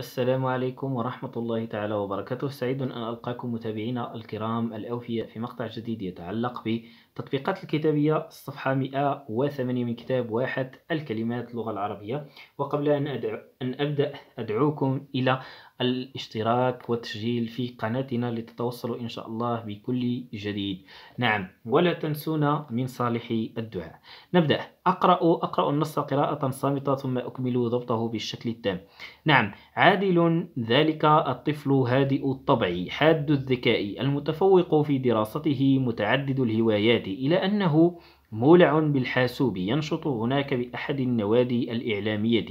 السلام عليكم ورحمة الله تعالى وبركاته سعيد أن ألقاكم متابعينا الكرام الأوفياء في مقطع جديد يتعلق ب تطبيقات الكتابية الصفحة 108 من كتاب واحد الكلمات اللغة العربية وقبل أن, أدعو أن أبدأ أدعوكم إلى الاشتراك والتسجيل في قناتنا لتتوصلوا إن شاء الله بكل جديد نعم ولا تنسونا من صالح الدعاء نبدأ أقرأ أقرأ النص قراءة صامتة ثم أكمل ضبطه بالشكل التام نعم عادل ذلك الطفل هادئ الطبع حاد الذكاء المتفوق في دراسته متعدد الهوايات إلى أنه مولع بالحاسوب ينشط هناك بأحد النوادي الإعلامية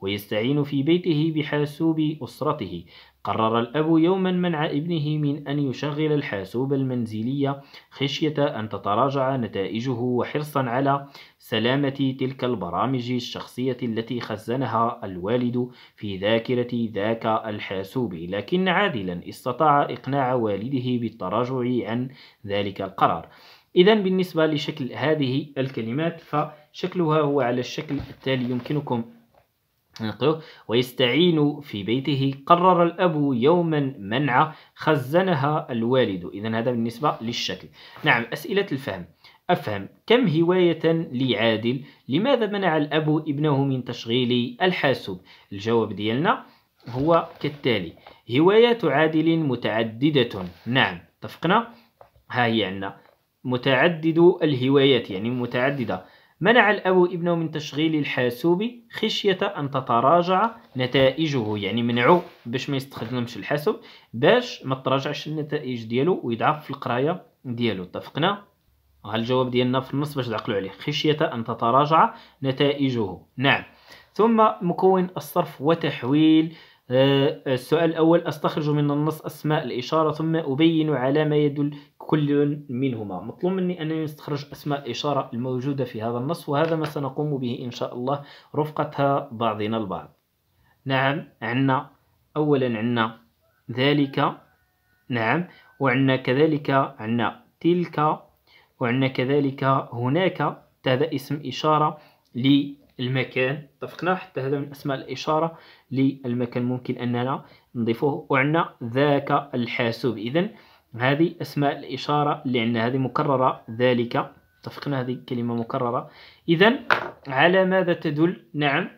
ويستعين في بيته بحاسوب أسرته قرر الأب يوما منع ابنه من أن يشغل الحاسوب المنزلية خشية أن تتراجع نتائجه وحرصا على سلامة تلك البرامج الشخصية التي خزنها الوالد في ذاكرة ذاك الحاسوب لكن عادلا استطاع إقناع والده بالتراجع عن ذلك القرار إذا بالنسبة لشكل هذه الكلمات فشكلها هو على الشكل التالي يمكنكم ويستعين في بيته قرر الأب يوما منع خزنها الوالد إذا هذا بالنسبة للشكل نعم أسئلة الفهم أفهم كم هواية لعادل لماذا منع الأب ابنه من تشغيل الحاسوب الجواب ديالنا هو كالتالي هوايات عادل متعددة نعم اتفقنا ها هي عندنا متعدد الهوايات يعني متعددة منع الأب ابنه من تشغيل الحاسوب خشية أن تتراجع نتائجه يعني منعو باش ما يستخدمش الحاسوب باش ما تراجعش النتائج ديالو ويضعف في القراية ديالو اتفقنا الجواب ديالنا في النص باش تعقلوا عليه خشية أن تتراجع نتائجه نعم ثم مكون الصرف وتحويل آه، السؤال الأول أستخرج من النص أسماء الإشارة ثم أبين على ما يدل كل منهما مطلوب مني أنني أستخرج أسماء الإشارة الموجودة في هذا النص وهذا ما سنقوم به إن شاء الله رفقة بعضنا البعض نعم عنا أولا عنا ذلك نعم وعنا كذلك عنا تلك وعنا كذلك هناك هذا اسم إشارة المكان اتفقنا حتى هذا من اسماء الاشاره للمكان ممكن اننا نضيفوه وعندنا ذاك الحاسوب اذا هذه اسماء الاشاره اللي عندنا هذه مكرره ذلك اتفقنا هذه كلمه مكرره اذا على ماذا تدل نعم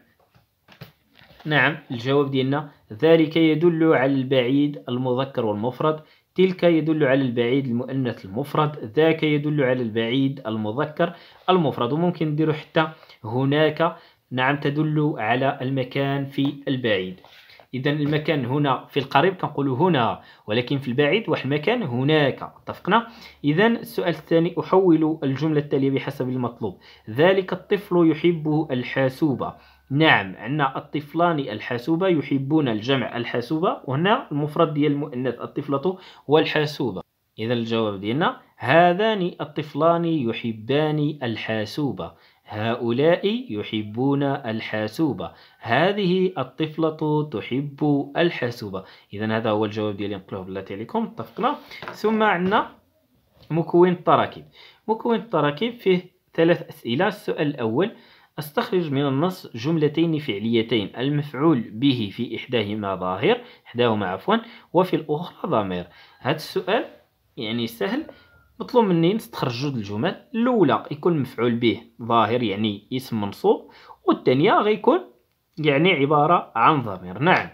نعم الجواب ديالنا ذلك يدل على البعيد المذكر والمفرد تلك يدل على البعيد المؤنث المفرد ذاك يدل على البعيد المذكر المفرد وممكن نديرو حتى هناك نعم تدل على المكان في البعيد اذا المكان هنا في القريب كنقولوا هنا ولكن في البعيد واحد المكان هناك اتفقنا اذا السؤال الثاني احول الجمله التاليه بحسب المطلوب ذلك الطفل يحب الحاسوبه نعم عندنا الطفلان الحاسوبة يحبون الجمع الحاسوبة وهنا المفرد ديال المؤنث الطفلة والحاسوبة إذا الجواب ديالنا هذان الطفلان يحبان الحاسوبة هؤلاء يحبون الحاسوبة هذه الطفلة تحب الحاسوبة إذا هذا هو الجواب ديالي نقلوه بلاتي عليكم اتفقنا ثم عندنا مكون التراكيب مكون التراكيب فيه ثلاث أسئلة السؤال الأول أستخرج من النص جملتين فعليتين المفعول به في إحداهما ظاهر إحداهما عفوا وفي الأخرى ضمير هذا السؤال يعني سهل مطلوب مني نستخرج جوج الجمل الأولى يكون مفعول به ظاهر يعني اسم منصوب والثانية غيكون يعني عبارة عن ضمير نعم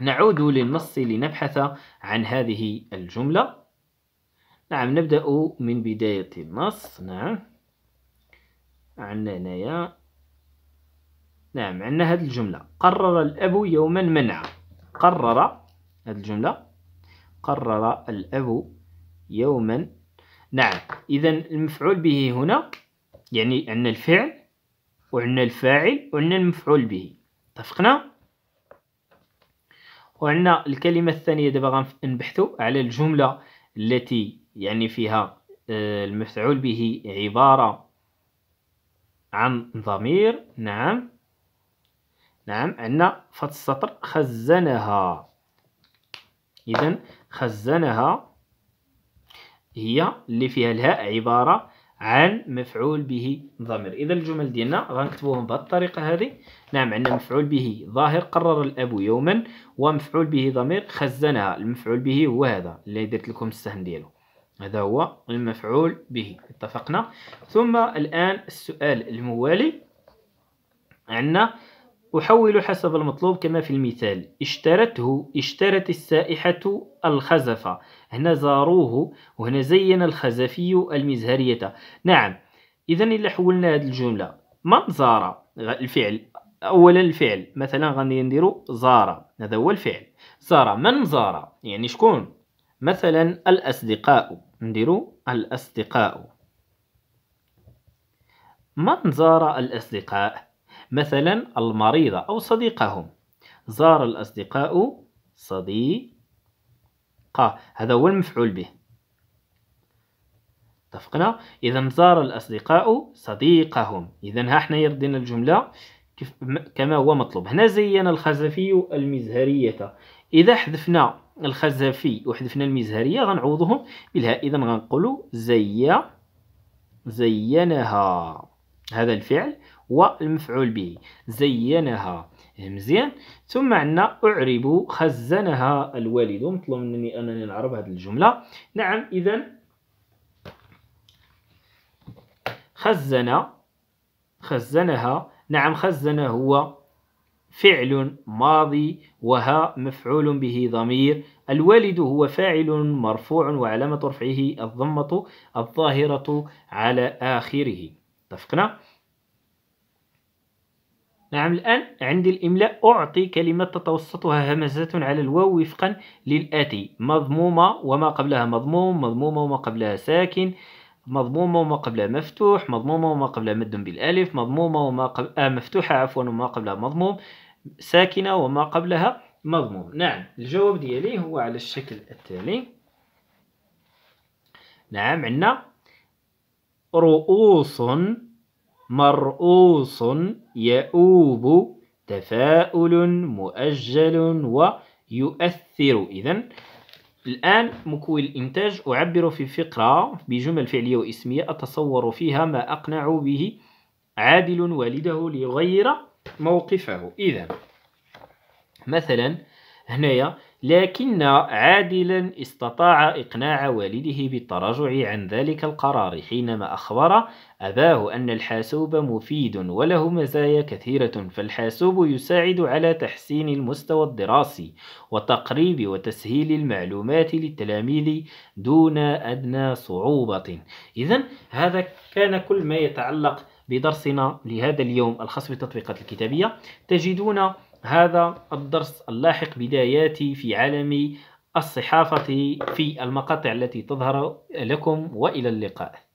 نعود للنص لنبحث عن هذه الجملة نعم نبدأ من بداية النص نعم عندنا هنايا نعم عندنا هاد الجملة قرر الأب يوما منع قرر هاد الجملة قرر الأب يوما نعم إذا المفعول به هنا يعني عندنا الفعل وعندنا الفاعل وعندنا المفعول به اتفقنا وعندنا الكلمة الثانية دابا غنبحثو على الجملة التي يعني فيها آه، المفعول به عبارة عن ضمير نعم نعم عندنا في السطر خزنها إذا خزنها هي اللي فيها الهاء عبارة عن مفعول به ضمير إذا الجمل ديالنا غنكتبوهم بهذه الطريقة هذه نعم عندنا مفعول به ظاهر قرر الأب يوما ومفعول به ضمير خزنها المفعول به هو هذا اللي درت لكم السهم ديالو هذا هو المفعول به اتفقنا ثم الآن السؤال الموالي عندنا أحول حسب المطلوب كما في المثال اشترته اشترت السائحة الخزفة هنا زاروه وهنا زين الخزفي المزهرية نعم إذا إلا حولنا هذه الجملة من زار الفعل أولا الفعل مثلا غادي نديرو زار هذا هو الفعل زار من زار يعني شكون مثلا الأصدقاء نديرو الأصدقاء من زار الأصدقاء مثلا المريض أو صديقهم زار الأصدقاء صديقا هذا هو المفعول به اتفقنا إذا زار الأصدقاء صديقهم إذا ها حنا يردنا الجملة كما هو مطلوب هنا زين الخزفي المزهرية إذا حذفنا الخزافي وحذفنا المزهريه غنعوضوهم بالهاء اذا غنقولوا زي زينها هذا الفعل والمفعول به زينها مزيان ثم عندنا اعرب خزنها الوالد مطلوب مني انني نعرب هذه الجمله نعم اذا خزن خزنها نعم خزن هو فعل ماضي وها مفعول به ضمير الوالد هو فاعل مرفوع وعلامة رفعه الضمة الظاهرة على آخره اتفقنا؟ نعم الآن عندي الإملاء أعطي كلمة تتوسطها همزة على الواو وفقا للآتي مضمومة وما قبلها مضموم مضمومة وما قبلها ساكن مضمومة وما قبلها مفتوح مضمومة وما قبلها مد بالألف مضمومة وما قبل آه مفتوحة عفوا وما قبلها مضموم ساكنة وما قبلها مضموم نعم الجواب ديالي هو على الشكل التالي نعم عندنا رؤوس مرؤوس يؤوب تفاؤل مؤجل ويؤثر إذا الآن مكون الإنتاج أعبر في فقرة بجمل فعلية وإسمية أتصور فيها ما أقنع به عادل والده ليغير موقفه إذا مثلا هنايا لكن عادلا استطاع إقناع والده بالتراجع عن ذلك القرار حينما أخبر أباه أن الحاسوب مفيد وله مزايا كثيرة فالحاسوب يساعد على تحسين المستوى الدراسي وتقريب وتسهيل المعلومات للتلاميذ دون أدنى صعوبة إذا هذا كان كل ما يتعلق بدرسنا لهذا اليوم الخاص بالتطبيقات الكتابية تجدون هذا الدرس اللاحق بداياتي في عالم الصحافة في المقاطع التي تظهر لكم وإلى اللقاء